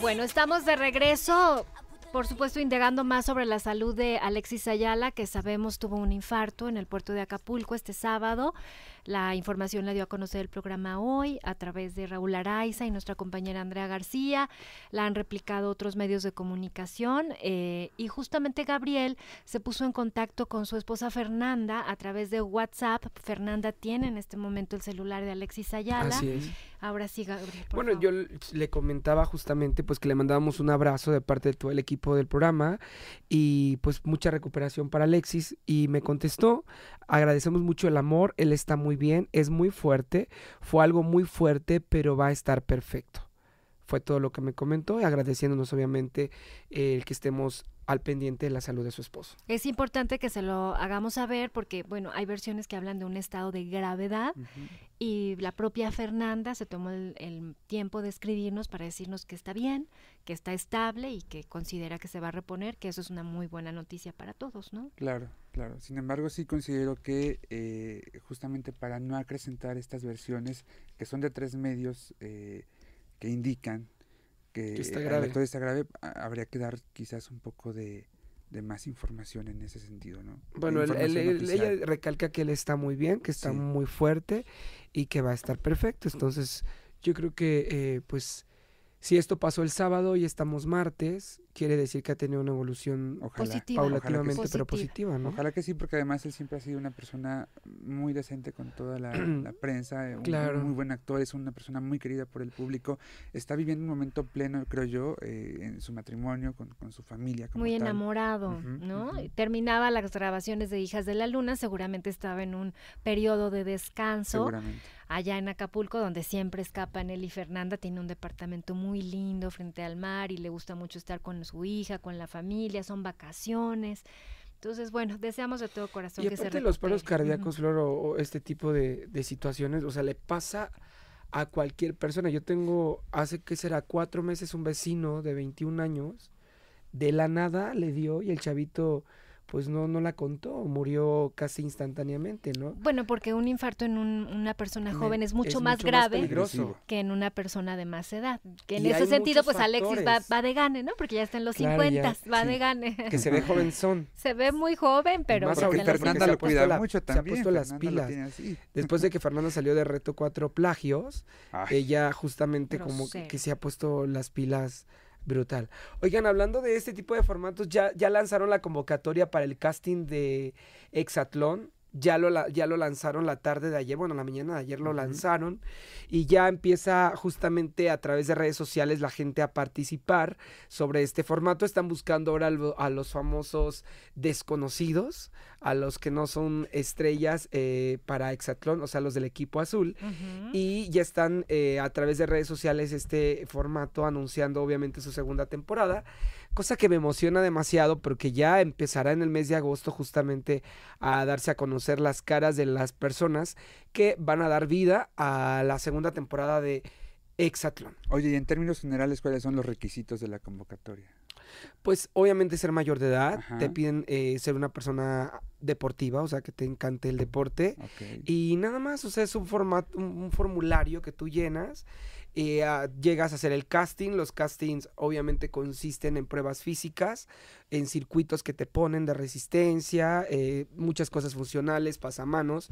Bueno, estamos de regreso por supuesto, indagando más sobre la salud de Alexis Ayala, que sabemos tuvo un infarto en el puerto de Acapulco este sábado. La información la dio a conocer el programa hoy a través de Raúl Araiza y nuestra compañera Andrea García. La han replicado otros medios de comunicación. Eh, y justamente Gabriel se puso en contacto con su esposa Fernanda a través de WhatsApp. Fernanda tiene en este momento el celular de Alexis Ayala. Ahora sí, Gabriel. bueno, yo le comentaba justamente pues que le mandábamos un abrazo de parte de todo el equipo del programa y pues mucha recuperación para Alexis y me contestó, agradecemos mucho el amor, él está muy bien, es muy fuerte, fue algo muy fuerte, pero va a estar perfecto. Fue todo lo que me comentó, agradeciéndonos obviamente el que estemos al pendiente de la salud de su esposo. Es importante que se lo hagamos saber porque, bueno, hay versiones que hablan de un estado de gravedad y la propia Fernanda se tomó el, tiempo de escribirnos para decirnos que está bien, que está estable y que considera que se va a reponer, que eso es una muy buena noticia para todos, ¿no? Claro, claro. Sin embargo, sí considero que eh, justamente para no acrecentar estas versiones, que son de tres medios eh, que indican que, está grave. está grave, habría que dar quizás un poco de, más información en ese sentido, ¿no? Bueno, ella recalca que él está muy bien, que está muy fuerte y que va a estar perfecto. Entonces, yo creo que, eh, pues, si esto pasó el sábado y estamos martes, quiere decir que ha tenido una evolución ojalá, positiva, pero positiva, ¿no? Ojalá que sí, porque además él siempre ha sido una persona muy decente con toda la, prensa, eh, un, muy buen actor, es una persona muy querida por el público, está viviendo un momento pleno, creo yo, eh, en su matrimonio, con, su familia. muy enamorado, ¿no? Terminaba las grabaciones de Hijas de la Luna, seguramente estaba en un periodo de descanso. allá en Acapulco, donde siempre escapa Nelly Fernanda, tiene un departamento muy lindo frente al mar y le gusta mucho estar con su hija, con la familia, son vacaciones. Entonces, bueno, deseamos de todo corazón y que se los paros cardíacos, Flor, o, este tipo de, de, situaciones, o sea, le pasa a cualquier persona. Yo tengo, hace que será cuatro meses, un vecino de 21 años, de la nada le dio y el chavito pues no, no la contó, murió casi instantáneamente, ¿no? Bueno, porque un infarto en una persona joven es mucho más grave que en una persona de más edad. Que en ese sentido, pues Alexis va, de gane, ¿no? Porque ya está en los 50, va de gane. Que se ve jovenzón. se ve muy joven, pero... porque Fernanda lo cuidaba mucho también. Se ha puesto las pilas. Después de que Fernanda salió de Reto Cuatro Plagios, ella justamente como que se ha puesto las pilas Brutal. Oigan, hablando de este tipo de formatos, ya, ya lanzaron la convocatoria para el casting de Exatlón ya lo, lanzaron la tarde de ayer, bueno, la mañana de ayer lo lanzaron y ya empieza justamente a través de redes sociales la gente a participar sobre este formato. Están buscando ahora a los famosos desconocidos, a los que no son estrellas eh, para Hexatlón, o sea, los del equipo azul. Y ya están eh, a través de redes sociales este formato anunciando obviamente su segunda temporada cosa que me emociona demasiado porque ya empezará en el mes de agosto justamente a darse a conocer las caras de las personas que van a dar vida a la segunda temporada de Exatlón. Oye, y en términos generales, ¿cuáles son los requisitos de la convocatoria? Pues obviamente ser mayor de edad, te piden eh, ser una persona deportiva, o sea, que te encante el deporte. Y nada más, o sea, es un, formato, un formulario que tú llenas eh, llegas a hacer el casting. Los castings obviamente consisten en pruebas físicas, en circuitos que te ponen de resistencia, eh, muchas cosas funcionales, pasamanos,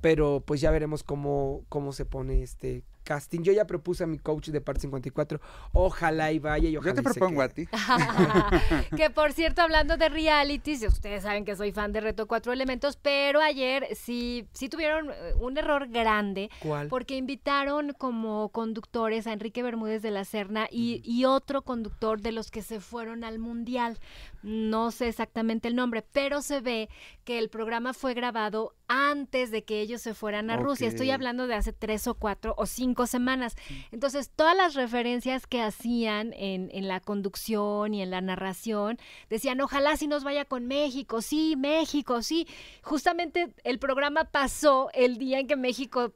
pero pues ya veremos cómo, cómo se pone este casting. Yo ya propuse a mi coach de Part 54. Ojalá y vaya y Yo te propongo a ti. que por cierto, hablando de realities, ustedes saben que soy fan de Reto Cuatro Elementos, pero ayer sí, sí tuvieron eh, un error grande. ¿Cuál? Porque invitaron como conductores a Enrique Bermúdez de la Serna y, y otro conductor de los que se fueron al Mundial. No sé exactamente el nombre, pero se ve que el programa fue grabado antes de que ellos se fueran a Rusia. Estoy hablando de hace tres o cuatro o cinco semanas. Entonces, todas las referencias que hacían en, en la conducción y en la narración decían, ojalá si nos vaya con México, sí, México, sí. Justamente el programa pasó el día en que México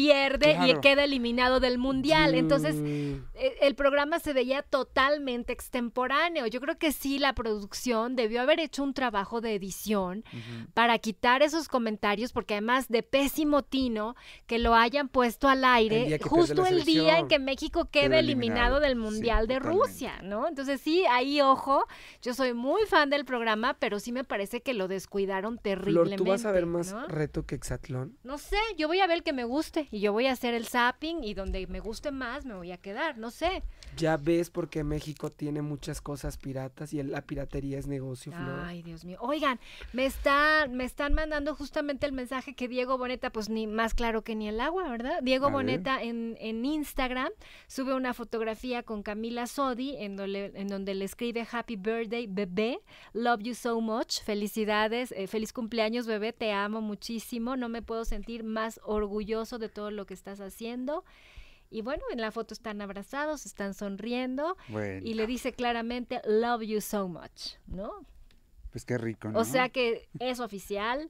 pierde y queda eliminado del mundial. Entonces, mm. e, el programa se veía totalmente extemporáneo. Yo creo que sí, la producción debió haber hecho un trabajo de edición para quitar esos comentarios, porque además de pésimo tino que lo hayan puesto al aire justo el día en que México queda eliminado, del mundial de Rusia, ¿no? Entonces, sí, ahí ojo, yo soy muy fan del programa, pero sí me parece que lo descuidaron terriblemente. ¿tú vas a ver más reto que Exatlón? No sé, yo voy a ver el que me guste y yo voy a hacer el zapping y donde me guste más me voy a quedar, no sé. Ya ves porque México tiene muchas cosas piratas y la piratería es negocio, Flor. Ay, Dios mío. Oigan, me están, me están mandando justamente el mensaje que Diego Boneta, pues ni más claro que ni el agua, ¿verdad? Diego Boneta en, en, Instagram sube una fotografía con Camila Sodi en donde, le escribe Happy Birthday, bebé. Love you so much. Felicidades. Eh, feliz cumpleaños, bebé. Te amo muchísimo. No me puedo sentir más orgulloso de todo lo que estás haciendo. Y bueno, en la foto están abrazados, están sonriendo y le dice claramente, love you so much, ¿no? Pues qué rico, ¿no? O sea que es oficial,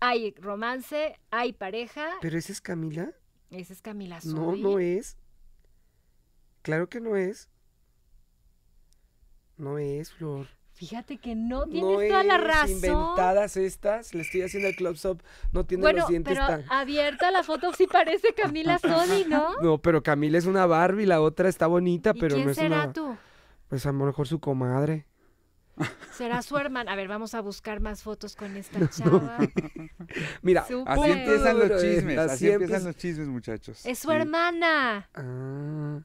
hay romance, hay pareja. ¿Pero esa es Camila? Esa es Camila Soto. No, no es. Claro que no es. No es, Flor. Fíjate que no tienes toda la razón. Inventadas estas, le estoy haciendo el close up, no tiene bueno, los dientes pero Abierta la foto sí parece Camila Sony, ¿no? No, pero Camila es una Barbie, la otra está bonita, pero no es será tú? Pues a lo mejor su comadre. Será su hermana. A ver, vamos a buscar más fotos con esta chava. Mira, así empiezan los eh, chismes. Así, empiezan los chismes, muchachos. Es su hermana. Ah.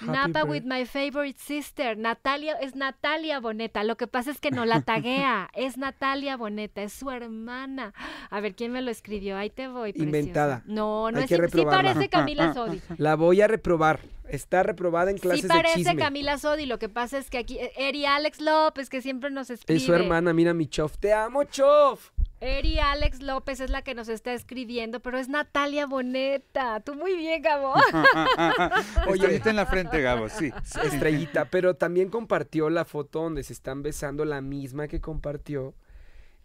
Napa with my favorite sister. Natalia, es Natalia Boneta. Lo que pasa es que no la taguea. es Natalia Boneta, es su hermana. A ver, ¿quién me lo escribió? Ahí te voy. Preciosa. Inventada. No, no es que sí parece Camila Sodi. La voy a reprobar. Está reprobada en clases sí parece Camila Sodi, lo que pasa es que aquí eh, Eri Alex López que siempre nos escribe. Es su hermana, mira mi Chof, te amo Chof. Eri Alex López es la que nos está escribiendo, pero es Natalia Boneta. Tú muy bien, Gabo. Oye, en la frente, Gabo, sí. Estrellita, pero también compartió la foto donde se están besando, la misma que compartió.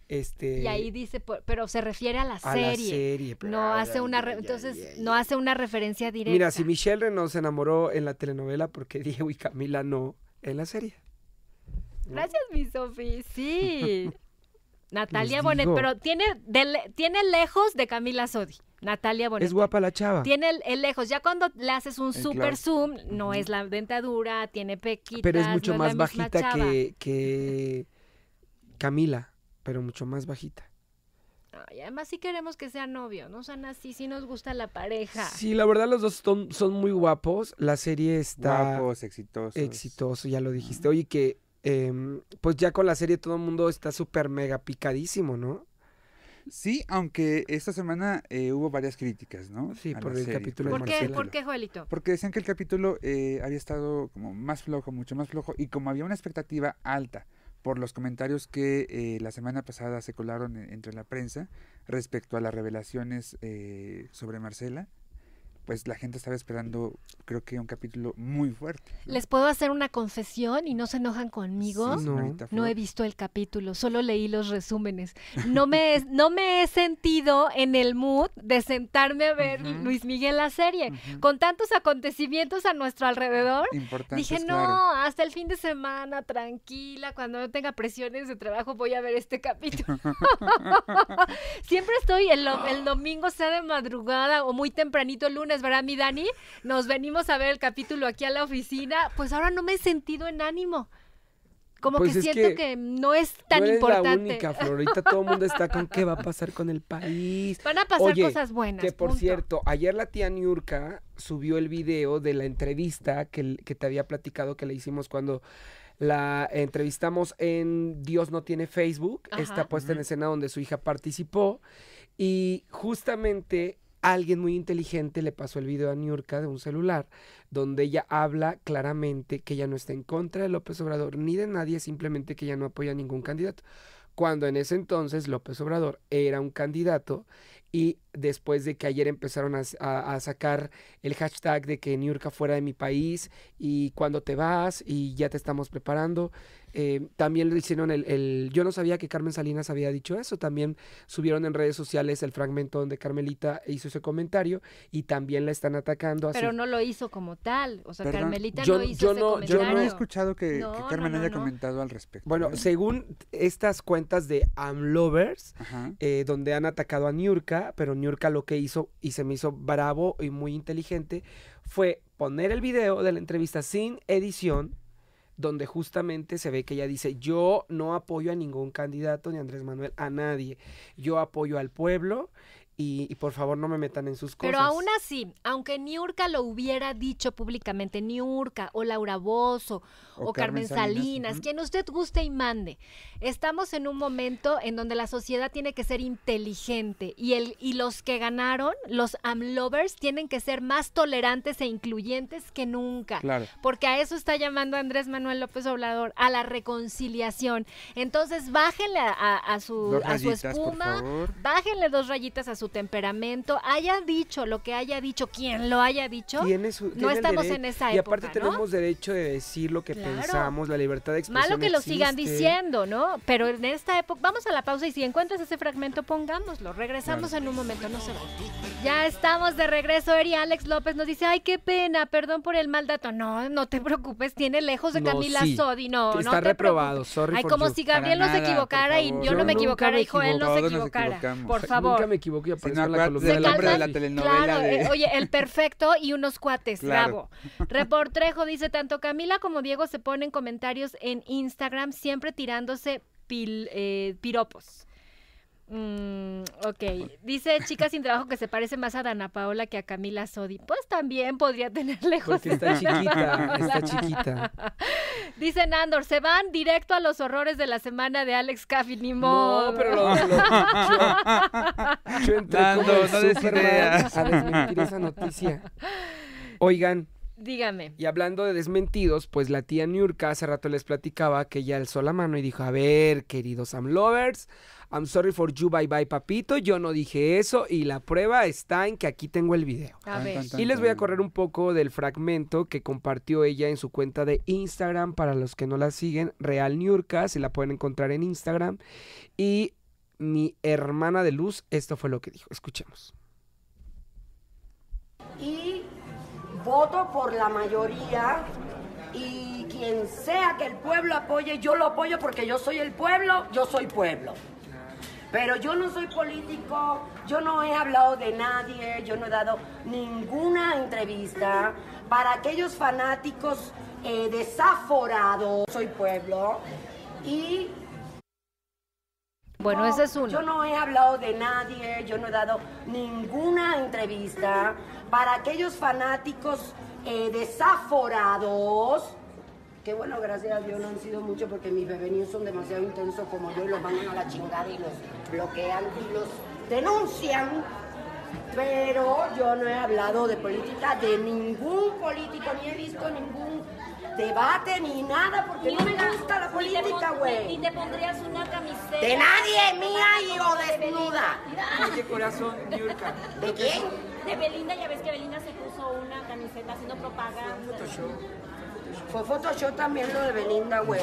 Este, y ahí dice, pero se refiere a la serie. no hace una, entonces no hace una referencia directa. Mira, si Michelle Renaud se enamoró en la telenovela, porque Diego y Camila no en la serie? Gracias, mi Sofi. Sí. Natalia Bonet, pero tiene, tiene lejos de Camila Sodi. Natalia Bonet. Es guapa la chava. Tiene el, lejos. Ya cuando le haces un eh, super zoom, no es la dentadura, tiene pequitas. Pero es mucho más bajita que, Camila, pero mucho más bajita. y además sí queremos que sea novio, no o sea, así, sí nos gusta la pareja. Sí, la verdad los dos son, son muy guapos. La serie está... Guapos, exitosos. Exitoso, ya lo dijiste. Oye, que Em, pues ya con la serie todo el mundo está súper mega picadísimo, ¿no? Sí, aunque esta semana eh, hubo varias críticas, ¿no? Sí, por el capítulo ¿Por de Qué, ¿Por qué, Joelito? Porque decían que el capítulo eh, había estado como más flojo, mucho más flojo, y como había una expectativa alta por los comentarios que eh, la semana pasada se colaron entre la prensa respecto a las revelaciones sobre Marcela, pues la gente estaba esperando, creo que un capítulo muy fuerte. ¿Les puedo hacer una confesión y no se enojan conmigo? no. he visto el capítulo, solo leí los resúmenes. No me, no me he sentido en el mood de sentarme a ver Luis Miguel la serie. Con tantos acontecimientos a nuestro alrededor, dije, no, hasta el fin de semana, tranquila, cuando no tenga presiones de trabajo voy a ver este capítulo. Siempre estoy el, el domingo, sea de madrugada o muy tempranito el lunes para mi Dani? Nos venimos a ver el capítulo aquí a la oficina. Pues ahora no me he sentido en ánimo. Como pues que siento que, no es tan no eres importante. la única, florita todo el mundo está con qué va a pasar con el país. Van a pasar cosas buenas. Que por cierto, ayer la tía Niurka subió el video de la entrevista que, te había platicado que le hicimos cuando la entrevistamos en Dios no tiene Facebook, está puesta en escena donde su hija participó. Y justamente alguien muy inteligente le pasó el video a Niurka de un celular, donde ella habla claramente que ella no está en contra de López Obrador ni de nadie, simplemente que ella no apoya a ningún candidato. Cuando en ese entonces López Obrador era un candidato y después de que ayer empezaron a, sacar el hashtag de que Niurka fuera de mi país y cuando te vas y ya te estamos preparando, eh, también le hicieron el, Yo no sabía que Carmen Salinas había dicho eso. También subieron en redes sociales el fragmento donde Carmelita hizo ese comentario y también la están atacando. Pero no lo hizo como tal. O sea, Carmelita no hizo yo ese comentario. Yo no he escuchado que, Carmen haya comentado al respecto. Bueno, ¿eh? según estas cuentas de Amlovers, eh, donde han atacado a Niurka, pero Niurka lo que hizo y se me hizo bravo y muy inteligente fue poner el video de la entrevista sin edición donde justamente se ve que ella dice, yo no apoyo a ningún candidato, ni a Andrés Manuel, a nadie. Yo apoyo al pueblo y, por favor no me metan en sus cosas. Pero aún así, aunque Niurka lo hubiera dicho públicamente, Niurka o Laura Bozo o, Carmen, Salinas, quien usted guste y mande, estamos en un momento en donde la sociedad tiene que ser inteligente y, el, y los que ganaron, los amlovers, tienen que ser más tolerantes e incluyentes que nunca. Claro. Porque a eso está llamando Andrés Manuel López Obrador, a la reconciliación. Entonces bájenle a, su, a su espuma, bájenle dos rayitas a su temperamento, haya dicho lo que haya dicho, quien lo haya dicho, no estamos en esa época. Y aparte tenemos derecho de decir lo que pensamos, la libertad de expresión. Malo que lo sigan diciendo, ¿no? Pero en esta época, vamos a la pausa y si encuentras ese fragmento, pongámoslo. Regresamos en un momento, no se va. Ya estamos de regreso, Eri Alex López nos dice, ay, qué pena, perdón por el mal dato. No, no te preocupes, tiene lejos de Camila Sodi, no, no te reprobado, preocupes. Ay, como si Gabriel no se equivocara y yo, no me equivocara, y él no se equivocara. Por favor. Nunca me equivoqué, oye, el perfecto y unos cuates, bravo. Reportrejo dice, tanto Camila como Diego se ponen comentarios en Instagram siempre tirándose eh, piropos. Mm, ok, dice chica sin trabajo que se parece más a Dana Paola que a Camila Sodi. Pues también podría tener lejos. Porque está chiquita, está chiquita. Dice Nandor, se van directo a los horrores de la semana de Alex Caffi, No, pero lo, yo, yo no esa noticia. Oigan, Dígame. Y hablando de desmentidos, pues la tía Niurka hace rato les platicaba que ella alzó la mano y dijo, a ver, queridos Amlovers, lovers, I'm sorry for you, bye bye, papito. Yo no dije eso y la prueba está en que aquí tengo el video. A Y les voy a correr un poco del fragmento que compartió ella en su cuenta de Instagram para los que no la siguen, Real Niurka, se la pueden encontrar en Instagram. Y mi hermana de luz, esto fue lo que dijo. Escuchemos. Y voto por la mayoría y quien sea que el pueblo apoye, yo lo apoyo porque yo soy el pueblo, yo soy pueblo. Pero yo no soy político, yo no he hablado de nadie, yo no he dado ninguna entrevista. Para aquellos fanáticos eh, desaforados, soy pueblo. Y bueno, ese es uno. Yo no he hablado de nadie, yo no he dado ninguna entrevista. Para aquellos fanáticos eh, desaforados, que bueno, gracias a Dios no han sido mucho porque mis bebeníos son demasiado intensos como yo y los mandan a la chingada y los bloquean y los denuncian. Pero yo no he hablado de política de ningún político, ni he visto ningún debate ni nada porque no me gusta la política, güey. Ni, te pondrías una camiseta. De nadie, mía y o desnuda. qué corazón, Yurka. ¿De quién? De Belinda, ya ves que Belinda se puso una camiseta haciendo propaganda. Fue Photoshop también lo de Belinda, güey.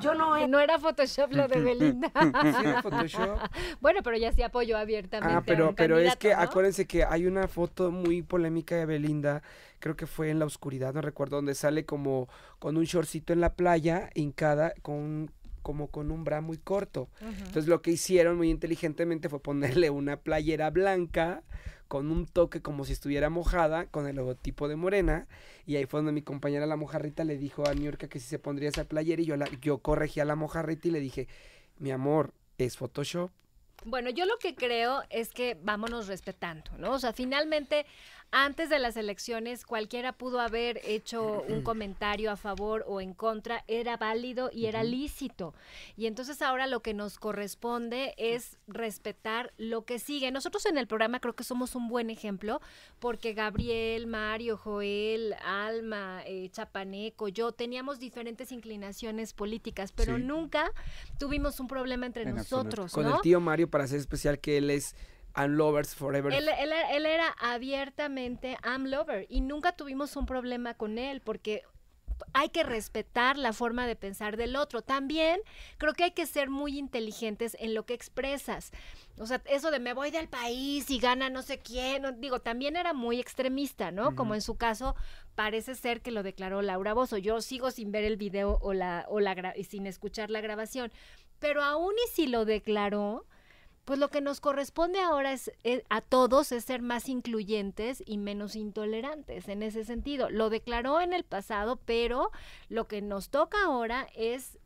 Yo no... No era Photoshop lo de Belinda. ¿Sí Photoshop? bueno, pero ya sí apoyó abiertamente. Ah, pero, pero es que acuérdense que hay una foto muy polémica de Belinda, creo que fue en la oscuridad, no recuerdo, donde sale como con un shortcito en la playa, hincada, con, como con un bra muy corto. Entonces lo que hicieron muy inteligentemente fue ponerle una playera blanca con un toque como si estuviera mojada, con el logotipo de Morena. Y ahí fue donde mi compañera la mojarrita le dijo a Niurka que si se pondría esa playera y yo, la, yo corregí a la mojarrita y le dije, mi amor, es Photoshop. Bueno, yo lo que creo es que vámonos respetando, ¿no? O sea, finalmente antes de las elecciones, cualquiera pudo haber hecho un comentario a favor o en contra, era válido y era lícito. Y entonces ahora lo que nos corresponde es respetar lo que sigue. Nosotros en el programa creo que somos un buen ejemplo porque Gabriel, Mario, Joel, Alma, eh, Chapaneco, yo teníamos diferentes inclinaciones políticas, pero nunca tuvimos un problema entre nosotros. Con el tío Mario, para ser especial, que él es I'm lovers forever. Él, era abiertamente I'm lover y nunca tuvimos un problema con él porque hay que respetar la forma de pensar del otro. También creo que hay que ser muy inteligentes en lo que expresas. O sea, eso de me voy del país y gana no sé quién, digo, también era muy extremista, ¿no? Como en su caso parece ser que lo declaró Laura Bozo. Yo sigo sin ver el video o la, o la sin escuchar la grabación. Pero aún y si lo declaró, pues lo que nos corresponde ahora es, eh, a todos es ser más incluyentes y menos intolerantes en ese sentido. Lo declaró en el pasado, pero lo que nos toca ahora es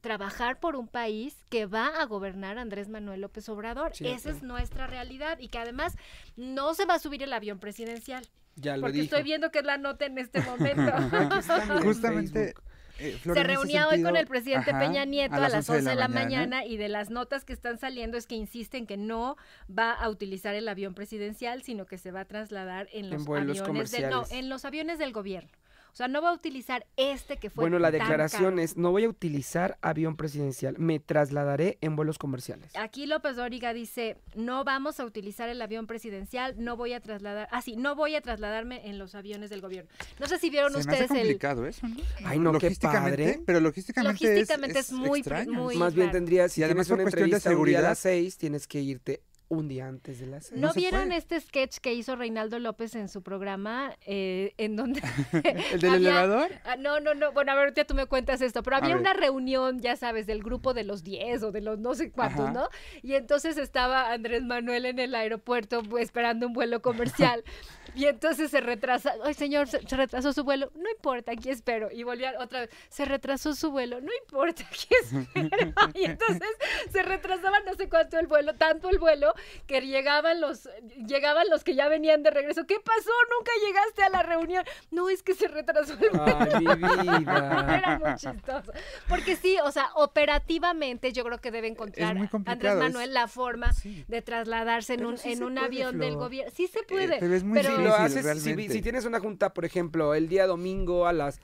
trabajar por un país que va a gobernar Andrés Manuel López Obrador. Esa es nuestra realidad y que además no se va a subir el avión presidencial. Ya lo porque estoy viendo que es la nota en este momento. Justamente eh, se reunía hoy con el presidente Peña Nieto a las, 11 de la, mañana. y de las notas que están saliendo es que insisten que no va a utilizar el avión presidencial, sino que se va a trasladar en en los aviones del gobierno. O sea, no va a utilizar este que fue. Bueno, la declaración es: no voy a utilizar avión presidencial, me trasladaré en vuelos comerciales. Aquí López Dóriga dice: no vamos a utilizar el avión presidencial, no voy a trasladar, así, ah, sí, no voy a trasladarme en los aviones del gobierno. No sé si vieron ustedes me complicado eso, Ay, no, qué padre. Pero logísticamente, es, muy, extraño. muy, Más bien tendría, si además tienes una entrevista de seguridad a las seis, tienes que irte un día antes de la cena. ¿No, vieron este sketch que hizo Reinaldo López en su programa? Eh, en donde ¿El del elevador? Ah, no, no, no. Bueno, a ver, tú me cuentas esto. Pero había una reunión, ya sabes, del grupo de los 10 o de los no sé cuántos, ¿no? Y entonces estaba Andrés Manuel en el aeropuerto pues, esperando un vuelo comercial. y entonces se retrasa. Ay, señor, se, retrasó su vuelo. No importa, aquí espero. Y volvía otra vez. Se retrasó su vuelo. No importa, aquí espero. y entonces se retrasaba no sé cuánto el vuelo, tanto el vuelo que llegaban los, llegaban los que ya venían de regreso. ¿Qué pasó? Nunca llegaste a la reunión. No, es que se retrasó el Ay, Era muy chistoso. Porque sí, o sea, operativamente yo creo que debe encontrar Andrés Manuel la forma de trasladarse en un, en un avión del gobierno. Sí se eh, puede. pero lo haces, si tienes una junta, por ejemplo, el día domingo a las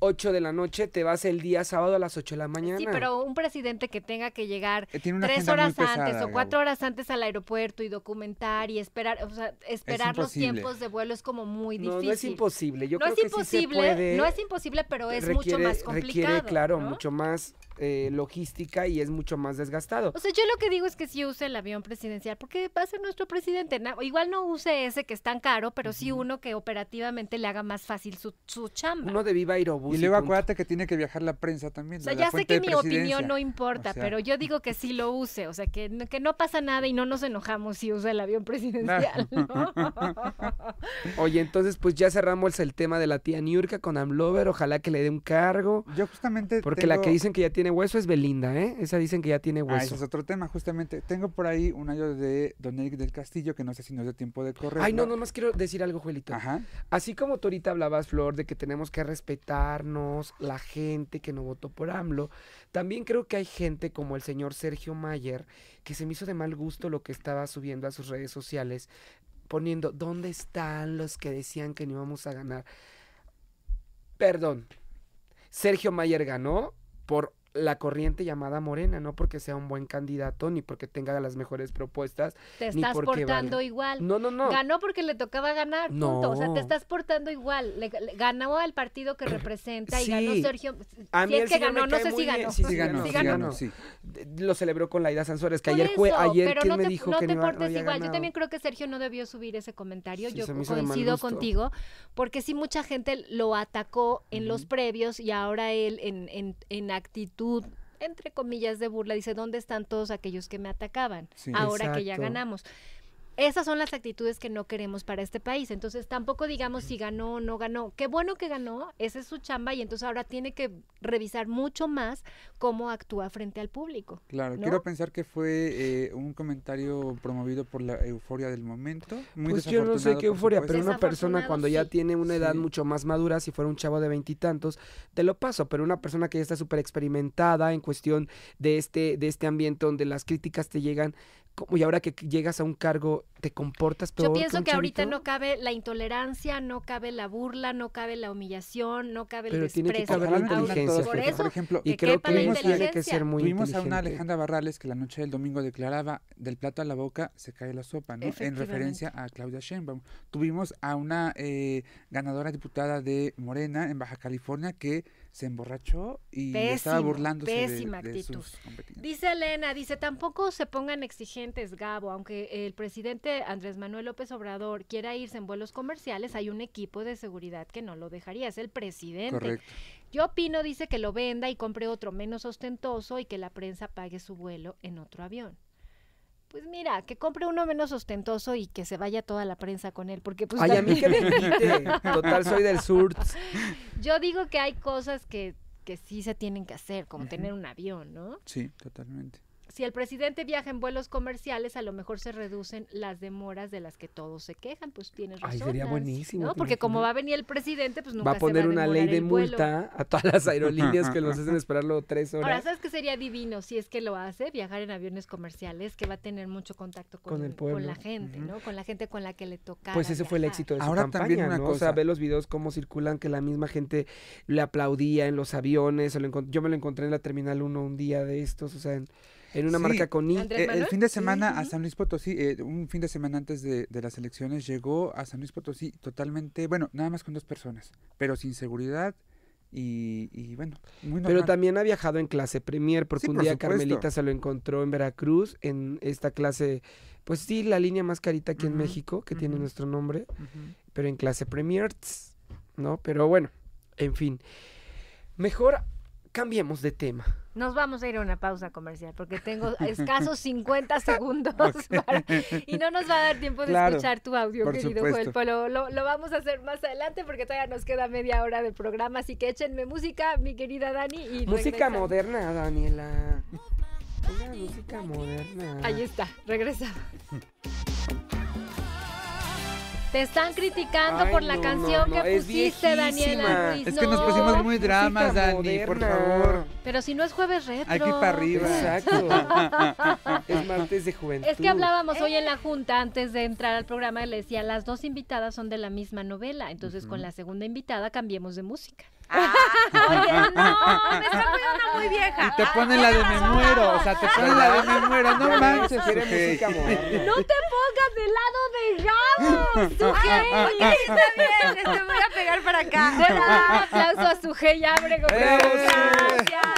8 de la noche, te vas el día sábado a las 8 de la mañana. Sí, pero un presidente que tenga que llegar eh, tres horas antes o cuatro horas antes al aeropuerto y documentar y esperar, o sea, esperar los tiempos de vuelo es como muy difícil. No, es imposible. Yo no creo es que imposible, no es imposible, pero es mucho más complicado. Requiere, claro, mucho más eh, logística y es mucho más desgastado. O sea, yo lo que digo es que sí use el avión presidencial, porque va a ser nuestro presidente. igual no use ese que es tan caro, pero sí uno que operativamente le haga más fácil su, su chamba. Uno de Viva Aerobús y luego acuérdate que tiene que viajar la prensa también. O sea, ya sé que mi opinión no importa, pero yo digo que sí lo use, o sea, que, que no pasa nada y no nos enojamos si usa el avión presidencial. Oye, entonces pues ya cerramos el tema de la tía Niurka con Amlover, ojalá que le dé un cargo. Yo justamente... Porque la que dicen que ya tiene hueso es Belinda, ¿eh? Esa dicen que ya tiene ah, hueso. ese es otro tema, justamente. Tengo por ahí un año de Don Eric del Castillo que no sé si nos da tiempo de correr. Ay, no, no, más quiero decir algo, Juelito. Ajá. Así como tú ahorita hablabas, Flor, de que tenemos que respetar la gente que no votó por AMLO. También creo que hay gente como el señor Sergio Mayer, que se me hizo de mal gusto lo que estaba subiendo a sus redes sociales, poniendo, ¿dónde están los que decían que no íbamos a ganar? Perdón, Sergio Mayer ganó por la corriente llamada morena, no porque sea un buen candidato, ni porque tenga las mejores propuestas. Te estás portando igual. No, no, no. Ganó porque le tocaba ganar, no. punto. O sea, te estás portando igual. ganó al partido que representa y ganó Sergio. A mí si es que ganó, no sé si ganó. Sí, sí, ganó. Lo celebró con la Ida Sanzores, que ayer, fue, ayer pero no me dijo no te portes igual. Yo también creo que Sergio no debió subir ese comentario. Yo coincido contigo, porque sí mucha gente lo atacó en los previos y ahora él en actitud entre comillas de burla, dice, ¿dónde están todos aquellos que me atacaban? ahora que ya ganamos. Esas son las actitudes que no queremos para este país. Entonces tampoco digamos si ganó o no ganó. Qué bueno que ganó, esa es su chamba y entonces ahora tiene que revisar mucho más cómo actúa frente al público. Claro, quiero pensar que fue eh, un comentario promovido por la euforia del momento. pues yo no sé qué euforia, pero una persona cuando ya tiene una edad mucho más madura, si fuera un chavo de veintitantos, te lo paso, pero una persona que ya está súper experimentada en cuestión de este, de este ambiente donde las críticas te llegan y ahora que llegas a un cargo te comportas peor. Yo pienso que, ahorita no cabe la intolerancia, no cabe la burla, no cabe la humillación, no cabe el desprecio. Pero tiene que caber la inteligencia. Por, ejemplo, y creo que tuvimos, Tuvimos a una Alejandra Barrales que la noche del domingo declaraba del plato a la boca se cae la sopa, ¿no? En referencia a Claudia Sheinbaum. Tuvimos a una eh, ganadora diputada de Morena en Baja California que se emborrachó y estaba burlándose de, actitud. dice Elena, dice, tampoco se pongan exigentes, Gabo, aunque el presidente Andrés Manuel López Obrador quiera irse en vuelos comerciales, hay un equipo de seguridad que no lo dejaría, es el presidente. Correcto. Yo opino, dice, que lo venda y compre otro menos ostentoso y que la prensa pague su vuelo en otro avión pues mira, que compre uno menos ostentoso y que se vaya toda la prensa con él, porque pues... Ay, a mí que me Total, soy del sur. Yo digo que hay cosas que, que sí se tienen que hacer, como tener un avión, ¿no? Sí, totalmente si el presidente viaja en vuelos comerciales, a lo mejor se reducen las demoras de las que todos se quejan, pues tienes razón. Ay, sería buenísimo. Porque como va a venir el presidente, pues nunca Va a poner va a una ley de multa a todas las aerolíneas que nos hacen esperarlo tres horas. Ahora, ¿sabes qué sería divino si es que lo hace? Viajar en aviones comerciales, que va a tener mucho contacto con, el pueblo. con la gente, ¿no? Con la gente con la que le toca. Pues ese fue el éxito de su Ahora también una cosa. ve los videos cómo circulan, que la misma gente le aplaudía en los aviones. yo me lo encontré en la Terminal 1 un día de estos, o sea, en en una marca con I. Eh, el fin de semana a San Luis Potosí, eh, un fin de semana antes de, las elecciones, llegó a San Luis Potosí totalmente, bueno, nada más con dos personas, pero sin seguridad. Y, bueno, muy Pero también ha viajado en clase Premier, porque un día Carmelita se lo encontró en Veracruz, en esta clase, pues sí, la línea más carita aquí en México, que tiene nuestro nombre, pero en clase Premier, ¿no? Pero bueno, en fin. Mejor cambiemos de tema. Nos vamos a ir a una pausa comercial porque tengo escasos 50 segundos y no nos va a dar tiempo de escuchar tu audio, querido Joel Lo, lo, vamos a hacer más adelante porque todavía nos queda media hora de programa, así que échenme música, mi querida Dani. música moderna, Daniela. música moderna. Ahí está, regresa. Te están criticando por la canción que pusiste, Daniela. es que nos pusimos muy dramas, Dani, por favor. Pero si no es jueves retro. Hay para arriba. Exacto. es martes de juventud. Es que hablábamos hoy en la eh. junta, antes de entrar al programa, y le decía, las dos invitadas son de la misma novela. Entonces, con la segunda invitada cambiemos de música. Ah, oye, no, me están una muy vieja. te ah, ponen la de me muero, o sea, te ponen la de me muero, no manches. Quiere música No te pongas del lado de Gabo. Suje, oye, está bien, te este, voy a pegar para acá. Bueno, un aplauso a Suje ya, Brego.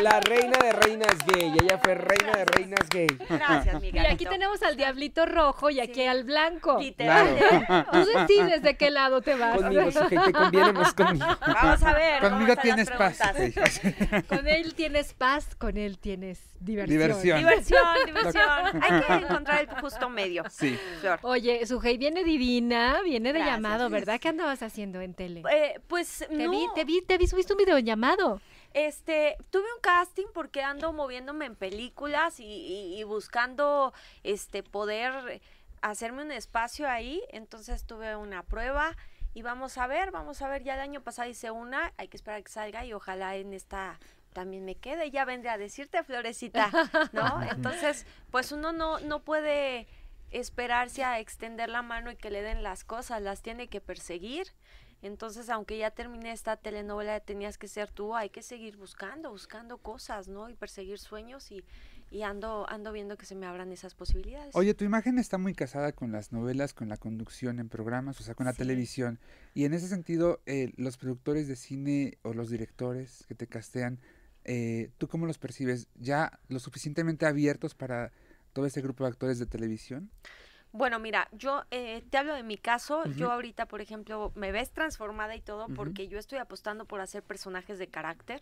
La reina de reinas gay, ella fue reina de reinas gay. Gracias, Miguel. Y aquí tenemos al diablito rojo y aquí al blanco. Literal. Tú decides de qué lado te vas. Conmigo, te conviene más conmigo. Vamos a ver, tienes con él tienes paz, con él tienes diversión. Diversión, diversión. Hay que encontrar el justo medio. Sí. Oye, Sujei viene divina, viene de llamado, ¿verdad? ¿Qué andabas haciendo en tele? Eh, pues te Vi, te vi, te vi, subiste un video llamado. Este, tuve un casting porque ando moviéndome en películas y, y buscando este poder hacerme un espacio ahí. Entonces tuve una prueba y vamos a ver, vamos a ver, ya el año pasado hice una, hay que esperar que salga y ojalá en esta también me quede, ya vendré a decirte florecita, ¿no? Entonces, pues uno no, no puede esperarse a extender la mano y que le den las cosas, las tiene que perseguir. Entonces, aunque ya terminé esta telenovela de Tenías que ser tú, hay que seguir buscando, buscando cosas, ¿no? Y perseguir sueños y, y ando, ando viendo que se me abran esas posibilidades. Oye, tu imagen está muy casada con las novelas, con la conducción en programas, o sea, con la televisión. Y en ese sentido, eh, los productores de cine o los directores que te castean, eh, ¿tú cómo los percibes? ¿Ya lo suficientemente abiertos para todo ese grupo de actores de televisión? Bueno, mira, yo eh, te hablo de mi caso. Yo ahorita, por ejemplo, me ves transformada y todo porque yo estoy apostando por hacer personajes de carácter.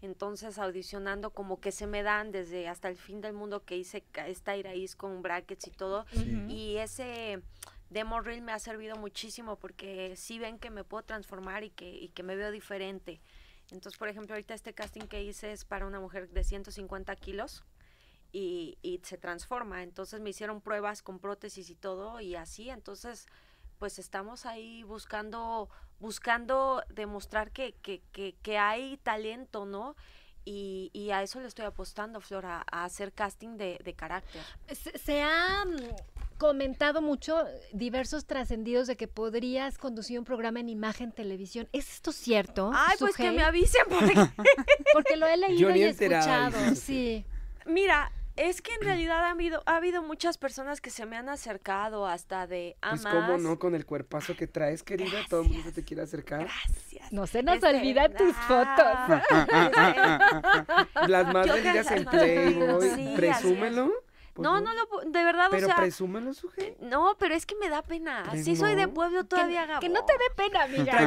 Entonces, audicionando, como que se me dan desde hasta el fin del mundo que hice esta iraíz con brackets y todo. Y ese demo reel me ha servido muchísimo porque sí ven que me puedo transformar y que, que me veo diferente. Entonces, por ejemplo, ahorita este casting que hice es para una mujer de 150 kilos. Y, y, se transforma. Entonces me hicieron pruebas con prótesis y todo y así. Entonces, pues estamos ahí buscando buscando demostrar que, que, que, que hay talento, ¿no? Y, a eso le estoy apostando, Flora, a hacer casting de, carácter. Se, han ha mm, comentado mucho diversos trascendidos de que podrías conducir un programa en imagen televisión. ¿Es esto cierto? Ay, pues que me avisen porque, porque lo he leído y escuchado. Sí. Mira, es que en realidad ha habido, ha habido muchas personas que se me han acercado hasta de amas. Ah, pues cómo no, con el cuerpazo que traes, querida, ah, todo el mundo te quiere acercar. Gracias. No se nos olvida tus fotos. las más vendidas en Playboy, presúmelo. Pues, no, no, lo, de verdad, o sea. Eh, no, pero es que me da pena. Si pues soy de pueblo todavía, Que no te dé pena, mira.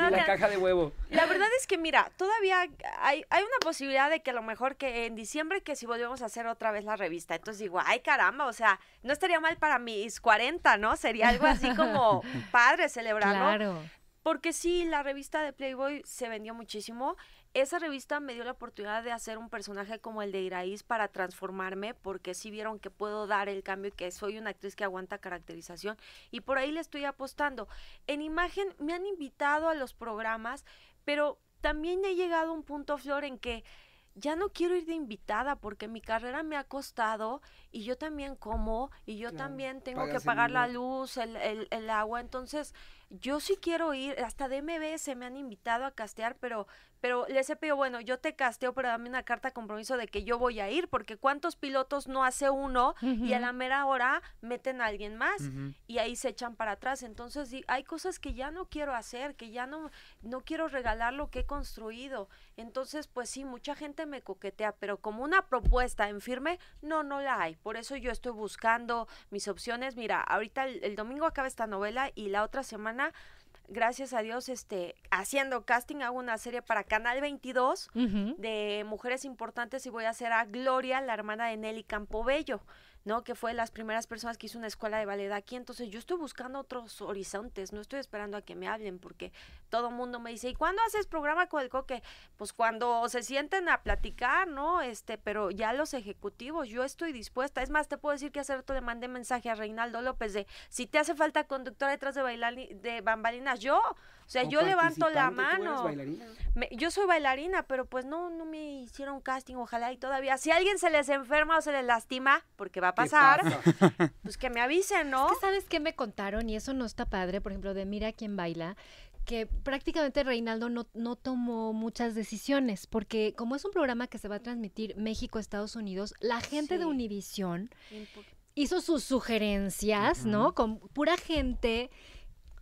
no la caja de huevo. La verdad es que, mira, todavía hay, hay una posibilidad de que a lo mejor que en diciembre que si volvemos a hacer otra vez la revista. Entonces digo, ay, caramba, o sea, no estaría mal para mis 40, ¿no? Sería algo así como padre celebrarlo. Claro. Porque sí, la revista de Playboy se vendió muchísimo esa revista me dio la oportunidad de hacer un personaje como el de Iraíz para transformarme, porque sí vieron que puedo dar el cambio y que soy una actriz que aguanta caracterización. Y por ahí le estoy apostando. En imagen me han invitado a los programas, pero también he llegado a un punto, Flor, en que ya no quiero ir de invitada porque mi carrera me ha costado y yo también como y yo también tengo que pagar la luz, el, el, el, agua. Entonces, yo sí quiero ir, hasta de se me han invitado a castear, pero pero les he pedido, bueno, yo te casteo, pero dame una carta de compromiso de que yo voy a ir, porque cuántos pilotos no hace uno y a la mera hora meten a alguien más y ahí se echan para atrás. Entonces hay cosas que ya no quiero hacer, que ya no, no quiero regalar lo que he construido. Entonces, pues sí, mucha gente me coquetea, pero como una propuesta en firme, no, no la hay. Por eso yo estoy buscando mis opciones. Mira, ahorita el domingo acaba esta novela y la otra semana gracias a Dios, este, haciendo casting, hago una serie para Canal 22 de mujeres importantes y voy a hacer a Gloria, la hermana de Nelly Campobello. ¿no? Que fue de las primeras personas que hizo una escuela de ballet aquí. Entonces yo estoy buscando otros horizontes, no estoy esperando a que me hablen porque todo el mundo me dice, ¿y cuándo haces programa con el coque? Pues cuando se sienten a platicar, ¿no? Este, pero ya los ejecutivos, yo estoy dispuesta. Es más, te puedo decir que hace rato le mandé mensaje a Reinaldo López de, si te hace falta conductor detrás de, bailar, de bambalinas, yo o sea, yo levanto la mano. yo soy bailarina, pero pues no, no me hicieron casting, ojalá y todavía. Si alguien se les enferma o se les lastima, porque va a pasar, pues que me avisen, ¿no? sabes qué me contaron, y eso no está padre, por ejemplo, de Mira quién baila, que prácticamente Reinaldo no, tomó muchas decisiones, porque como es un programa que se va a transmitir México, Estados Unidos, la gente de Univisión hizo sus sugerencias, ¿no? Con pura gente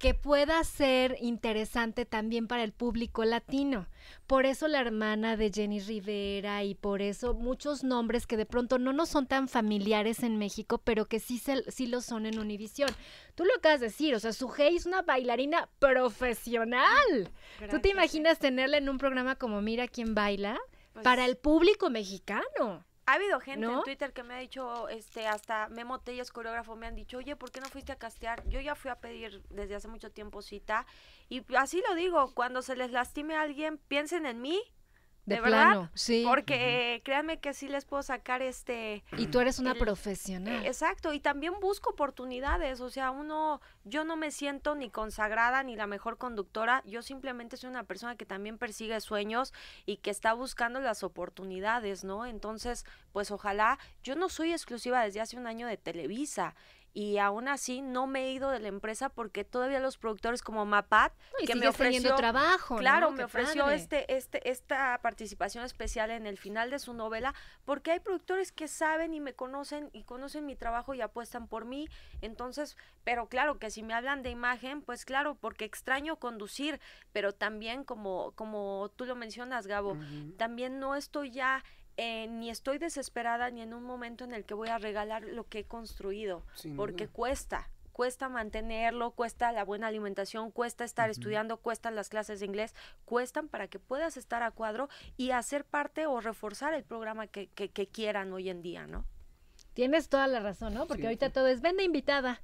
que pueda ser interesante también para el público latino. Por eso la hermana de Jenny Rivera y por eso muchos nombres que de pronto no nos son tan familiares en México, pero que sí, sí lo son en Univisión. Tú lo acabas de decir, o sea, Sujei es una bailarina profesional. ¿Tú te ¿eh? imaginas tenerla en un programa como Mira quién baila? Pues para el público mexicano. Ha habido gente en Twitter que me ha dicho, este, hasta Memo Tellas, coreógrafo, me han dicho, oye, ¿por qué no fuiste a castear? Yo ya fui a pedir desde hace mucho tiempo cita. Y así lo digo, cuando se les lastime a alguien, piensen en mí de, plano, verdad? sí. Porque créanme que sí les puedo sacar este... Y tú eres una profesional. exacto, y también busco oportunidades, o sea, uno, yo no me siento ni consagrada ni la mejor conductora, yo simplemente soy una persona que también persigue sueños y que está buscando las oportunidades, ¿no? Entonces, pues ojalá, yo no soy exclusiva desde hace un año de Televisa, y aún así no me he ido de la empresa porque todavía los productores como Mapat Y que me ofreció trabajo claro me ofreció este este esta participación especial en el final de su novela porque hay productores que saben y me conocen y conocen mi trabajo y apuestan por mí entonces pero claro que si me hablan de imagen pues claro porque extraño conducir pero también como como tú lo mencionas Gabo también no estoy ya eh, ni estoy desesperada ni en un momento en el que voy a regalar lo que he construido, porque cuesta, cuesta mantenerlo, cuesta la buena alimentación, cuesta estar estudiando, cuestan las clases de inglés, cuestan para que puedas estar a cuadro y hacer parte o reforzar el programa que, quieran hoy en día, ¿no? Tienes toda la razón, ¿no? Porque ahorita todo es vende invitada.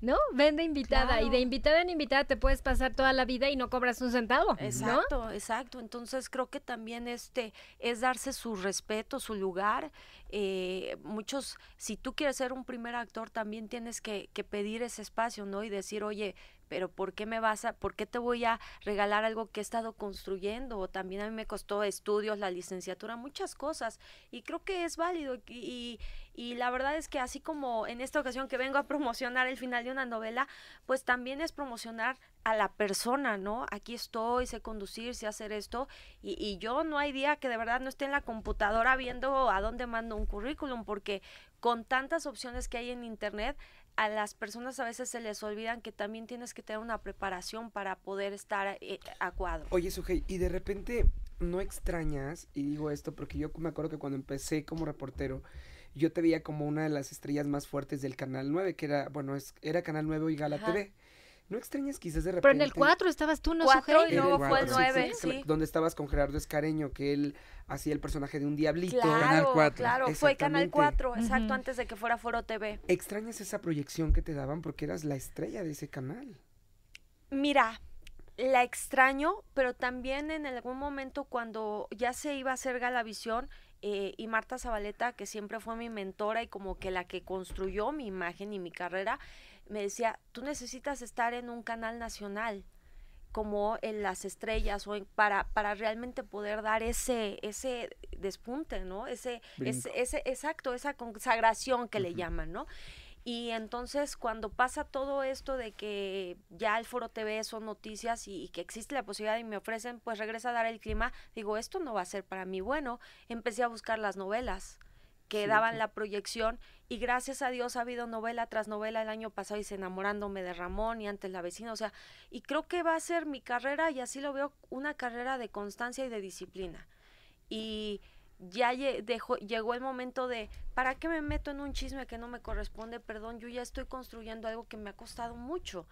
¿no? Vende invitada y de invitada en invitada te puedes pasar toda la vida y no cobras un centavo. Exacto, exacto. Entonces creo que también este es darse su respeto, su lugar. Eh, muchos, si tú quieres ser un primer actor, también tienes que, que pedir ese espacio, ¿no? Y decir, oye, pero ¿por qué me vas a, te voy a regalar algo que he estado construyendo? O también a mí me costó estudios, la licenciatura, muchas cosas. Y creo que es válido. Y, la verdad es que así como en esta ocasión que vengo a promocionar el final de una novela, pues también es promocionar a la persona, ¿no? Aquí estoy, sé conducir, sé hacer esto. Y, y yo no hay día que de verdad no esté en la computadora viendo a dónde mando un currículum, porque con tantas opciones que hay en Internet, a las personas a veces se les olvidan que también tienes que tener una preparación para poder estar eh, a cuadro. Oye, Sujei, y de repente no extrañas, y digo esto porque yo me acuerdo que cuando empecé como reportero, yo te veía como una de las estrellas más fuertes del Canal 9, que era, bueno, es, era Canal 9 y Gala TV. No extrañas quizás de repente. Pero en el 4 estabas tú, no cuatro y luego eh, fue el 9, sí, Donde estabas con Gerardo Escareño, que él hacía el personaje de un diablito. Claro, Canal 4. Claro, fue Canal 4, exacto, antes de que fuera Foro TV. ¿Extrañas esa proyección que te daban porque eras la estrella de ese canal? Mira, la extraño, pero también en algún momento cuando ya se iba a hacer Galavisión, eh, y Marta Zabaleta, que siempre fue mi mentora y como que la que construyó mi imagen y mi carrera, me decía, tú necesitas estar en un canal nacional, como en las estrellas, o para, para realmente poder dar ese, ese despunte, ¿no? Ese, ese, exacto, esa consagración que le llaman, ¿no? Y entonces cuando pasa todo esto de que ya el Foro TV son noticias y, y, que existe la posibilidad y me ofrecen, pues regresa a dar el clima, digo, esto no va a ser para mí bueno. Empecé a buscar las novelas que daban la proyección y gracias a Dios ha habido novela tras novela el año pasado y se enamorándome de Ramón y antes la vecina, o sea, y creo que va a ser mi carrera y así lo veo una carrera de constancia y de disciplina. Y ya dejó, llegó el momento de, ¿para qué me meto en un chisme que no me corresponde? Perdón, yo ya estoy construyendo algo que me ha costado mucho.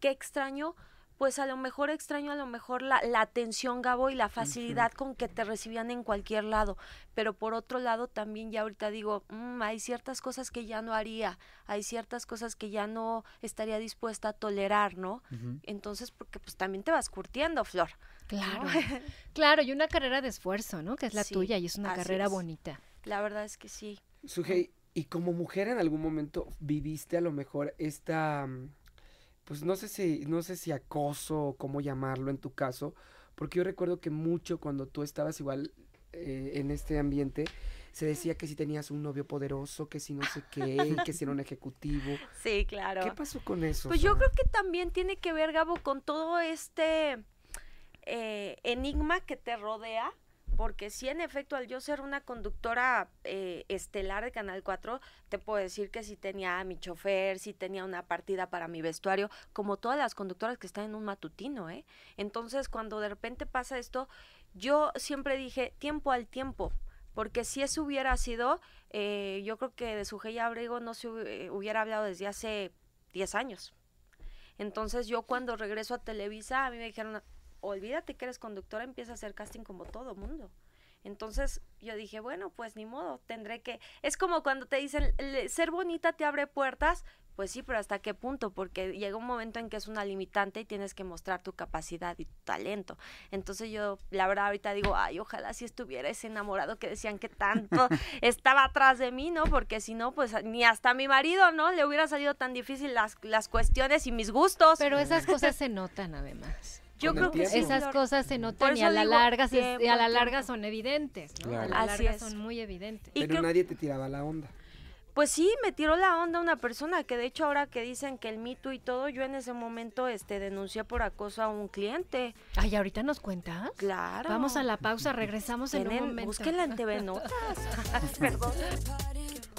¿Qué extraño? pues a lo mejor extraño a lo mejor la, atención, Gabo, y la facilidad con que te recibían en cualquier lado. Pero por otro lado, también ya ahorita digo, mm, hay ciertas cosas que ya no haría, hay ciertas cosas que ya no estaría dispuesta a tolerar, ¿no? Entonces, porque pues también te vas curtiendo, Flor. Claro. claro, y una carrera de esfuerzo, ¿no? Que es la tuya y es una carrera bonita. La verdad es que sí. Sugey, ¿y como mujer en algún momento viviste a lo mejor esta... Mm, pues no sé si, no sé si acoso o cómo llamarlo en tu caso, porque yo recuerdo que mucho cuando tú estabas igual eh, en este ambiente, se decía que si tenías un novio poderoso, que si no sé qué, que si era un ejecutivo. Sí, claro. ¿Qué pasó con eso? Pues yo creo que también tiene que ver, Gabo, con todo este eh, enigma que te rodea porque sí, en efecto, al yo ser una conductora eh, estelar de Canal 4, te puedo decir que sí tenía mi chofer, sí tenía una partida para mi vestuario, como todas las conductoras que están en un matutino, ¿eh? Entonces, cuando de repente pasa esto, yo siempre dije, tiempo al tiempo, porque si eso hubiera sido, eh, yo creo que de y abrigo no se eh, hubiera hablado desde hace 10 años. Entonces yo cuando regreso a Televisa, a mí me dijeron, olvídate que eres conductora, empieza a hacer casting como todo mundo. Entonces yo dije, bueno, pues ni modo, tendré que... Es como cuando te dicen, ser bonita te abre puertas, pues sí, pero ¿hasta qué punto? Porque llega un momento en que es una limitante y tienes que mostrar tu capacidad y tu talento. Entonces yo, la verdad, ahorita digo, ay, ojalá si estuviera ese enamorado que decían que tanto estaba atrás de mí, ¿no? Porque si no, pues ah, ni hasta mi marido, ¿no? Le hubiera salido tan difícil las, las cuestiones y mis gustos. Pero esas cosas se notan además. Yo creo que esas cosas se notan y a la larga a la larga son evidentes, A la larga son muy evidentes. Pero nadie te tiraba la onda. Pues sí, me tiró la onda una persona que de hecho ahora que dicen que el mito y todo, yo en ese momento este denuncié por acoso a un cliente. Ay, ahorita nos cuentas. Claro. Vamos a la pausa, regresamos en, el. un momento. Búsquenla en TV Notas. Perdón.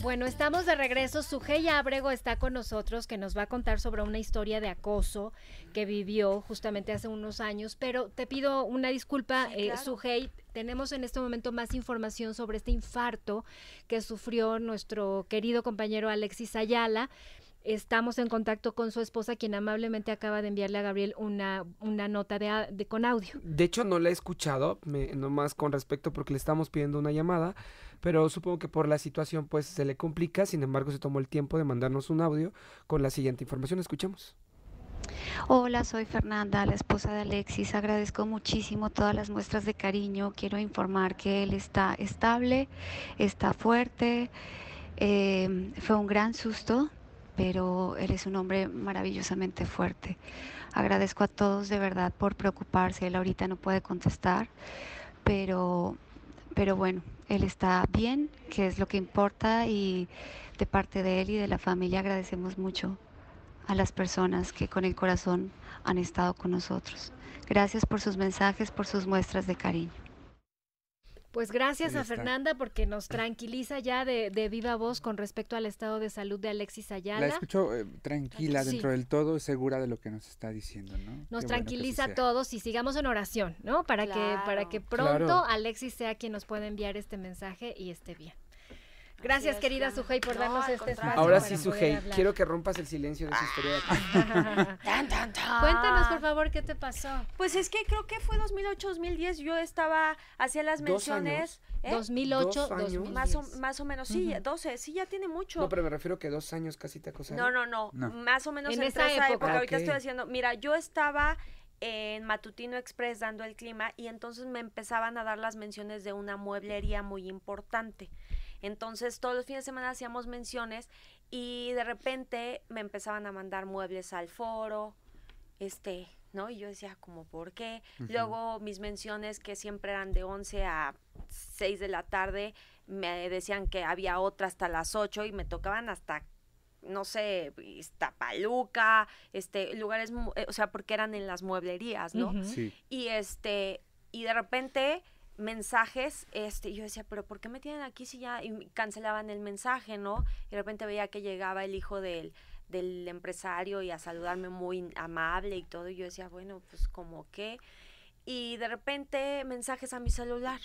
Bueno, estamos de regreso. Sugeya Abrego está con nosotros, que nos va a contar sobre una historia de acoso que vivió justamente hace unos años. Pero te pido una disculpa, sí, eh, Tenemos en este momento más información sobre este infarto que sufrió nuestro querido compañero Alexis Ayala. Estamos en contacto con su esposa, quien amablemente acaba de enviarle a Gabriel una, una nota de, con audio. De hecho, no la he escuchado, nomás con respecto porque le estamos pidiendo una llamada, pero supongo que por la situación pues se le complica, sin embargo se tomó el tiempo de mandarnos un audio con la siguiente información. escuchemos Hola, soy Fernanda, la esposa de Alexis. Agradezco muchísimo todas las muestras de cariño. Quiero informar que él está estable, está fuerte. Eh, fue un gran susto pero él es un hombre maravillosamente fuerte. Agradezco a todos de verdad por preocuparse. Él ahorita no puede contestar, pero, pero bueno, él está bien, que es lo que importa, y de parte de él y de la familia agradecemos mucho a las personas que con el corazón han estado con nosotros. Gracias por sus mensajes, por sus muestras de cariño. Pues gracias a Fernanda porque nos tranquiliza ya de, viva voz con respecto al estado de salud de Alexis Ayala. La escucho eh, tranquila dentro del todo, segura de lo que nos está diciendo, ¿no? Nos tranquiliza a todos y sigamos en oración, ¿no? Para que para que pronto Alexis sea quien nos pueda enviar este mensaje y esté bien. Gracias, querida Sujei, por darnos este espacio. Ahora sí, Sujei, quiero que rompas el silencio de su historia. Cuéntanos, por favor, qué te pasó. Pues es que creo que fue 2008-2010. Yo estaba, hacia las menciones. 2008, ¿eh? dos 2010. Más, o, más o menos, sí, 12, sí, ya tiene mucho. No, pero me refiero que dos años casi te acosaron. No, no, no, más o menos en esa, época. Porque Ahorita estoy haciendo, mira, yo estaba en Matutino Express dando el clima y entonces me empezaban a dar las menciones de una mueblería muy importante. Entonces todos los fines de semana hacíamos menciones y de repente me empezaban a mandar muebles al foro, este, ¿no? Y yo decía, como, ¿por qué? Luego mis menciones que siempre eran de 11 a 6 de la tarde, me decían que había otra hasta las 8 y me tocaban hasta no sé, Iztapaluca, este, lugares, eh, o sea, porque eran en las mueblerías, ¿no? sí. Y este, y de repente mensajes, este, yo decía, pero ¿por qué me tienen aquí si ya cancelaban el mensaje, no? Y de repente veía que llegaba el hijo del, del empresario y a saludarme muy amable y todo, y yo decía, bueno, pues como que, y de repente mensajes a mi celular,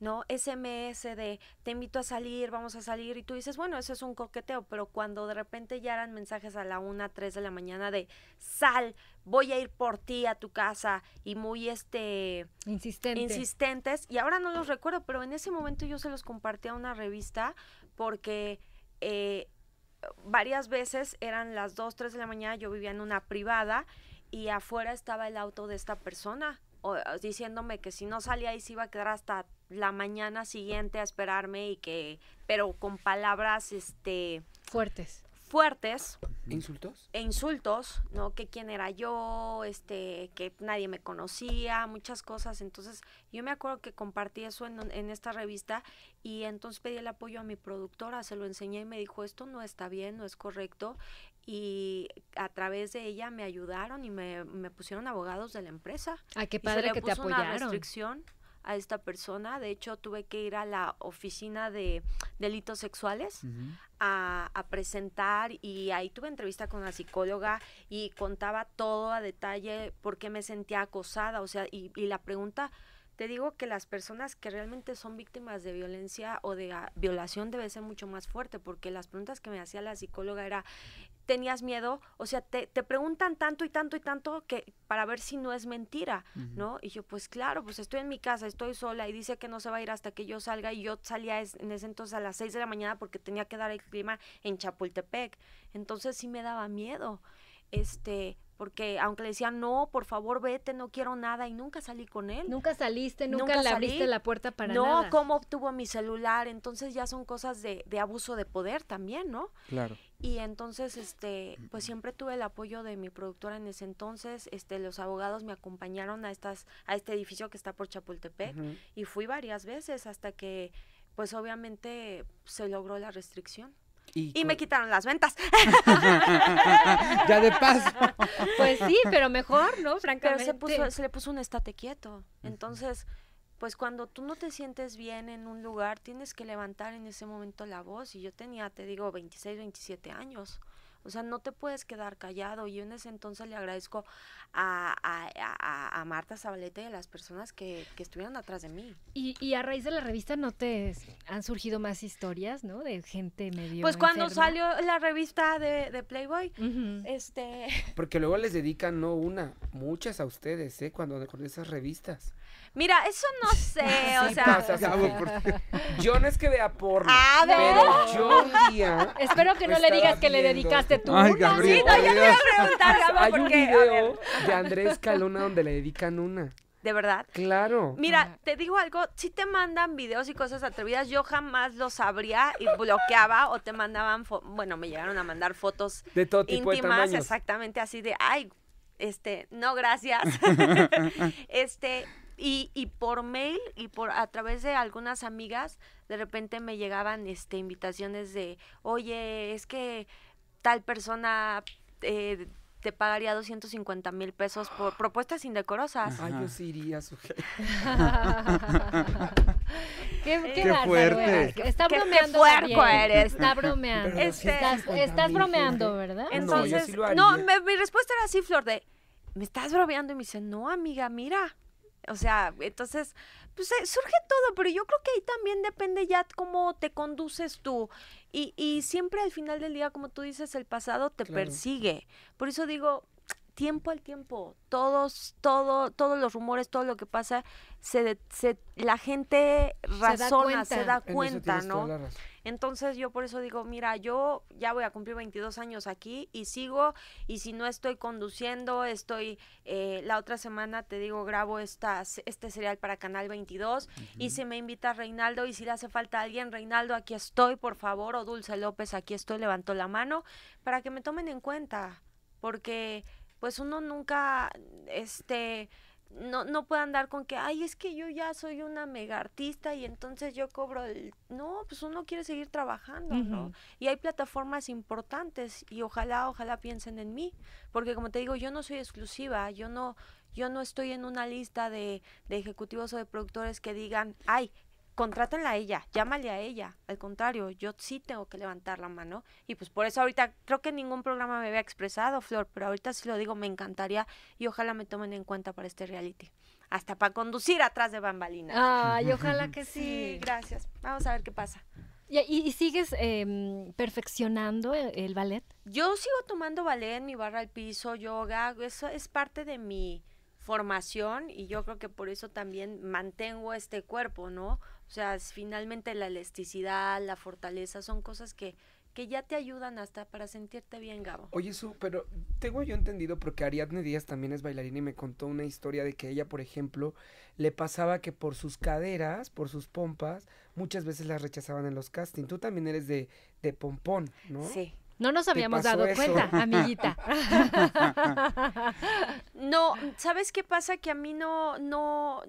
¿no? SMS de te invito a salir, vamos a salir, y tú dices, bueno, eso es un coqueteo, pero cuando de repente ya eran mensajes a la una, tres de la mañana de sal, voy a ir por ti a tu casa, y muy este... Insistente. Insistentes, y ahora no los recuerdo, pero en ese momento yo se los compartí a una revista porque... Eh, varias veces eran las dos, tres de la mañana, yo vivía en una privada y afuera estaba el auto de esta persona diciéndome que si no salía ahí se iba a quedar hasta la mañana siguiente a esperarme y que, pero con palabras, este... Fuertes. Fuertes. ¿Insultos? E insultos, ¿no? Que quién era yo, este, que nadie me conocía, muchas cosas. Entonces, yo me acuerdo que compartí eso en, esta revista y entonces pedí el apoyo a mi productora, se lo enseñé y me dijo, esto no está bien, no es correcto y a través de ella me ayudaron y me, pusieron abogados de la empresa. Ay, ah, qué padre que te apoyaron a esta persona. De hecho, tuve que ir a la oficina de delitos sexuales a, presentar y ahí tuve entrevista con la psicóloga y contaba todo a detalle por qué me sentía acosada. O sea, y, la pregunta, te digo que las personas que realmente son víctimas de violencia o de ah, violación debe ser mucho más fuerte porque las preguntas que me hacía la psicóloga era, tenías miedo, o sea, te, te, preguntan tanto y tanto y tanto que para ver si no es mentira, ¿no? Y yo, pues claro, pues estoy en mi casa, estoy sola y dice que no se va a ir hasta que yo salga y yo salía en ese entonces a las 6 de la mañana porque tenía que dar el clima en Chapultepec. Entonces sí me daba miedo, este, porque aunque le decía, no, por favor, vete, no quiero nada, y nunca salí con él. Nunca saliste, nunca, le abriste la puerta para nada. No, cómo obtuvo mi celular, entonces ya son cosas de, de abuso de poder también, ¿no? Claro. Y entonces, este, pues siempre tuve el apoyo de mi productora en ese entonces. Este, los abogados me acompañaron a estas, a este edificio que está por Chapultepec y fui varias veces hasta que, pues obviamente, se logró la restricción. Y, me quitaron las ventas. ya de paso. Pues sí, pero mejor, ¿no? Francamente. Pero se, le puso un estate quieto. Entonces pues cuando tú no te sientes bien en un lugar, tienes que levantar en ese momento la voz. Y yo tenía, te digo, 26, 27 años. O sea, no te puedes quedar callado. Y en ese entonces le agradezco a, a, a, Marta Zabaleta y a las personas que, estuvieron atrás de mí. Y, a raíz de la revista, ¿no te han surgido más historias, no? De gente medio. Pues cuando salió la revista de, Playboy, este. Porque luego les dedican, no una, muchas a ustedes, ¿eh? Cuando con esas revistas. Mira, eso no sé, o sea. yo no es que vea porno, ah, pero yo un día... Espero que no le digas que le dedicaste tú una. Sí, no, yo le iba a preguntar, Gabo, Hay un video de Andrés Calona donde le dedican una. de verdad. Claro. Mira, te digo algo, si te mandan videos y cosas atrevidas, yo jamás lo sabría y bloqueaba o te mandaban, bueno, me llegaron a mandar fotos De todo tipo íntimas, exactamente así de, ay, este, no, gracias. este, y, y por mail y por a través de algunas amigas, de repente me llegaban este invitaciones de, oye, es que tal persona eh, te pagaría 250 mil pesos por propuestas indecorosas. Ay, yo sí iría, sujeto. qué, qué, qué fuerte. Está qué, bromeando. eres. Está bromeando. estás, bromeando, ¿verdad? Entonces, no, mi respuesta era así, Flor, de, ¿me estás bromeando? Y me dice, no, amiga, mira. O sea, entonces, pues eh, surge todo, pero yo creo que ahí también depende ya cómo te conduces tú. Y, y siempre al final del día, como tú dices, el pasado te persigue. Por eso digo, tiempo al tiempo, todos, todo, todos los rumores, todo lo que pasa, se, se la gente razona, se da cuenta, ¿no? Entonces yo por eso digo, mira, yo ya voy a cumplir 22 años aquí y sigo, y si no estoy conduciendo, estoy, eh, la otra semana te digo, grabo esta, este serial para Canal 22, y si me invita Reinaldo, y si le hace falta alguien, Reinaldo, aquí estoy, por favor, o Dulce López, aquí estoy, levanto la mano, para que me tomen en cuenta, porque pues uno nunca, este, no, no puede andar con que, ay, es que yo ya soy una mega artista y entonces yo cobro el... No, pues uno quiere seguir trabajando, ¿no? Y hay plataformas importantes y ojalá, ojalá piensen en mí, porque como te digo, yo no soy exclusiva, yo no, yo no estoy en una lista de, de ejecutivos o de productores que digan, ay, contrátenla a ella, llámale a ella. Al contrario, yo sí tengo que levantar la mano. Y pues por eso ahorita creo que ningún programa me había expresado, Flor, pero ahorita sí lo digo, me encantaría y ojalá me tomen en cuenta para este reality. Hasta para conducir atrás de bambalinas. Ay, ojalá que sí. Gracias. Vamos a ver qué pasa. ¿Y, sigues em, perfeccionando el, ballet? Yo sigo tomando ballet, mi barra al piso, yoga, eso es parte de mi formación y yo creo que por eso también mantengo este cuerpo, ¿no? O sea, finalmente la elasticidad, la fortaleza, son cosas que, que ya te ayudan hasta para sentirte bien, Gabo. Oye, eso, pero tengo yo entendido, porque Ariadne Díaz también es bailarina y me contó una historia de que ella, por ejemplo, le pasaba que por sus caderas, por sus pompas, muchas veces las rechazaban en los castings. Tú también eres de, de pompón, ¿no? Sí. No nos habíamos dado cuenta, amiguita. no, ¿sabes qué pasa? Que a mí no, no,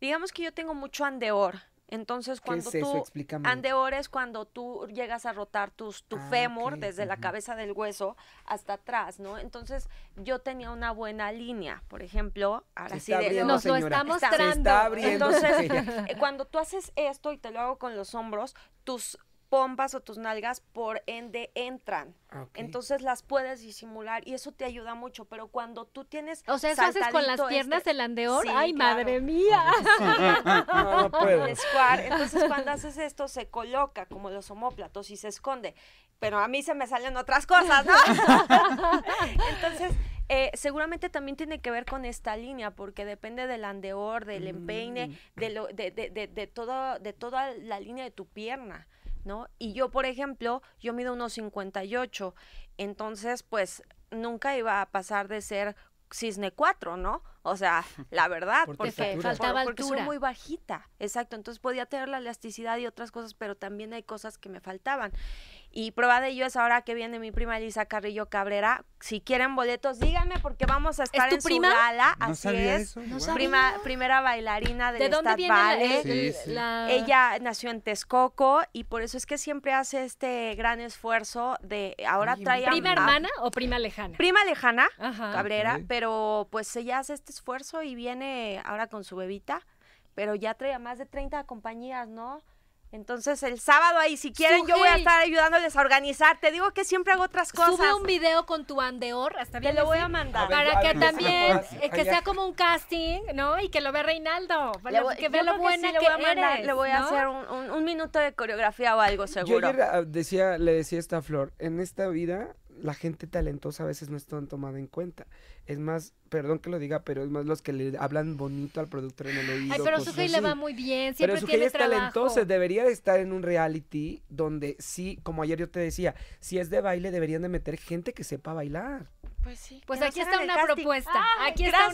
Digamos que yo tengo mucho andeor. Entonces, cuando tú. Andeor es cuando tú llegas a rotar tus, tu ah, fémur desde la cabeza del hueso hasta atrás, ¿no? Entonces, yo tenía una buena línea, por ejemplo. Ahora sí, nos lo está mostrando. abriendo, Entonces, eh, cuando tú haces esto y te lo hago con los hombros, tus pompas o tus nalgas por ende entran. Ah, Entonces las puedes disimular y eso te ayuda mucho, pero cuando tú tienes... O sea, eso haces con las piernas del este andeor. ¡Ay, madre mía! Ah, no, no puedo. Entonces cuando haces esto se coloca como los homóplatos y se esconde, pero a mí se me salen otras cosas, ¿no? Entonces... Eh, seguramente también tiene que ver con esta línea, porque depende del andeor, del mm, empeine, mm. de, lo, de, de, de, todo, de toda la línea de tu pierna. Y yo, por ejemplo, yo mido unos 58, entonces pues nunca iba a pasar de ser cisne 4, ¿no? O sea, la verdad, porque, faltaba porque muy bajita, exacto, entonces podía tener la elasticidad y otras cosas, pero también hay cosas que me faltaban. Y prueba de ello es ahora que viene mi prima Elisa Carrillo Cabrera. Si quieren boletos, díganme porque vamos a estar en prima? su gala. así es. prima, primera bailarina ¿De dónde viene Ella nació en Texcoco y por eso es que siempre hace este gran esfuerzo de ahora trae prima hermana o prima lejana. Prima lejana Cabrera, pero pues ella hace este esfuerzo y viene ahora con su bebita, pero ya trae más de 30 compañías, ¿no? Entonces el sábado ahí, si quieren, yo voy a estar ayudándoles a organizar. Te digo que siempre hago otras cosas. Sube un video con tu andeor, hasta bien. Te lo voy a mandar. para que también, que sea eh, como un casting, ¿no? Y que lo vea Reinaldo. Para que vea lo buena que, a Le voy a hacer un, minuto de coreografía o algo seguro. Yo ah, le decía, le decía esta Flor, en esta vida la gente talentosa a veces no es tan tomada en cuenta. Es más, perdón que lo diga, pero es más los que le hablan bonito al productor en el oído. Ay, pero Sujei le va muy bien, siempre pero es talentosa, debería de estar en un reality donde sí, como ayer yo te decía, si es de baile deberían de meter gente que sepa bailar. Pues, pues aquí está una propuesta. Ah, aquí está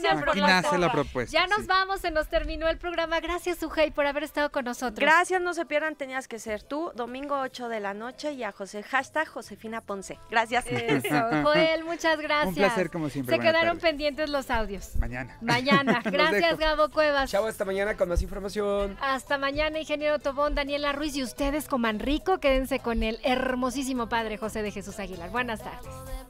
una propuesta. Ya nos vamos, se nos terminó el programa. Gracias, sujey, por haber estado con nosotros. Gracias, no se pierdan, tenías que ser tú, domingo 8 de la noche y a José, hashtag Josefina Ponce. Gracias. Eso, Joel, muchas gracias. Un placer, como siempre. Se quedaron pendientes los audios. Mañana. Mañana. Gracias, Gabo Cuevas. Chao, hasta mañana con más información. Hasta mañana, ingeniero Tobón, Daniela Ruiz y ustedes coman rico. Quédense con el hermosísimo padre José de Jesús Aguilar. Buenas tardes.